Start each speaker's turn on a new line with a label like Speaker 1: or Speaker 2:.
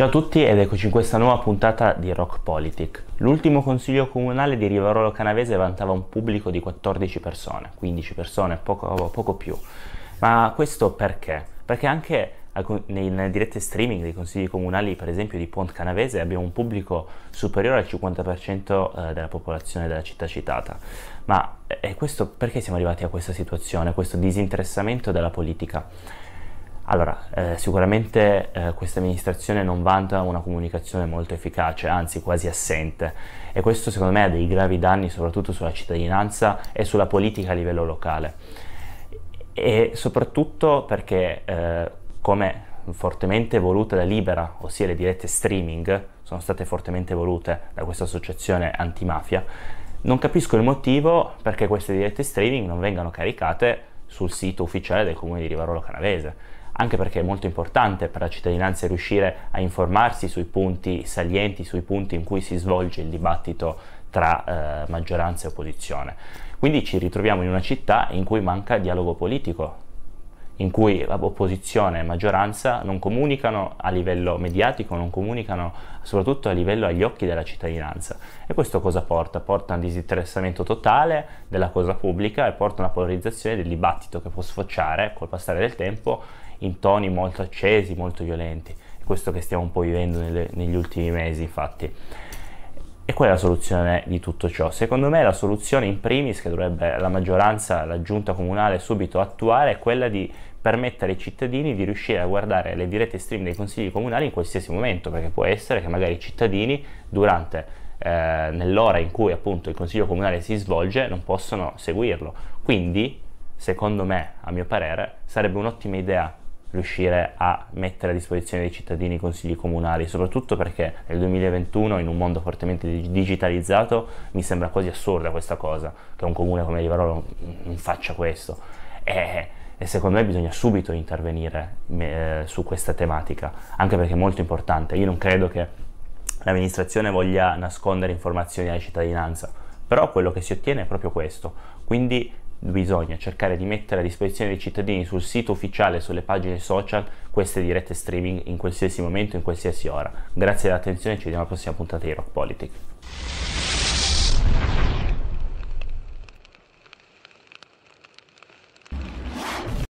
Speaker 1: Ciao a tutti ed eccoci in questa nuova puntata di Rock Politic. L'ultimo consiglio comunale di Rivarolo Canavese vantava un pubblico di 14 persone, 15 persone, poco, poco più. Ma questo perché? Perché anche nelle dirette streaming dei consigli comunali, per esempio di Pont Canavese, abbiamo un pubblico superiore al 50% eh, della popolazione della città citata. Ma è eh, questo, perché siamo arrivati a questa situazione, a questo disinteressamento della politica? Allora, eh, sicuramente eh, questa amministrazione non vanta una comunicazione molto efficace, anzi quasi assente, e questo secondo me ha dei gravi danni soprattutto sulla cittadinanza e sulla politica a livello locale. E soprattutto perché, eh, come fortemente voluta da Libera, ossia le dirette streaming, sono state fortemente volute da questa associazione antimafia, non capisco il motivo perché queste dirette streaming non vengano caricate sul sito ufficiale del comune di Rivarolo Canavese anche perché è molto importante per la cittadinanza riuscire a informarsi sui punti salienti, sui punti in cui si svolge il dibattito tra eh, maggioranza e opposizione. Quindi ci ritroviamo in una città in cui manca dialogo politico, in cui opposizione e maggioranza non comunicano a livello mediatico, non comunicano soprattutto a livello agli occhi della cittadinanza. E questo cosa porta? Porta a un disinteressamento totale della cosa pubblica e porta a una polarizzazione del dibattito che può sfociare col passare del tempo in toni molto accesi, molto violenti. È questo che stiamo un po' vivendo nelle, negli ultimi mesi, infatti. E qual è la soluzione di tutto ciò? Secondo me la soluzione in primis che dovrebbe la maggioranza, la giunta comunale subito attuare è quella di permettere ai cittadini di riuscire a guardare le dirette stream dei consigli comunali in qualsiasi momento, perché può essere che magari i cittadini durante eh, nell'ora in cui appunto il consiglio comunale si svolge non possono seguirlo. Quindi, secondo me, a mio parere, sarebbe un'ottima idea riuscire a mettere a disposizione dei cittadini i consigli comunali, soprattutto perché nel 2021 in un mondo fortemente digitalizzato mi sembra quasi assurda questa cosa, che un comune come Rivarolo non faccia questo. E, e secondo me bisogna subito intervenire eh, su questa tematica, anche perché è molto importante. Io non credo che l'amministrazione voglia nascondere informazioni alla cittadinanza, però quello che si ottiene è proprio questo, quindi bisogna cercare di mettere a disposizione dei cittadini sul sito ufficiale, sulle pagine social, queste dirette streaming in qualsiasi momento, in qualsiasi ora. Grazie dell'attenzione, ci vediamo alla prossima puntata di Rock Politic.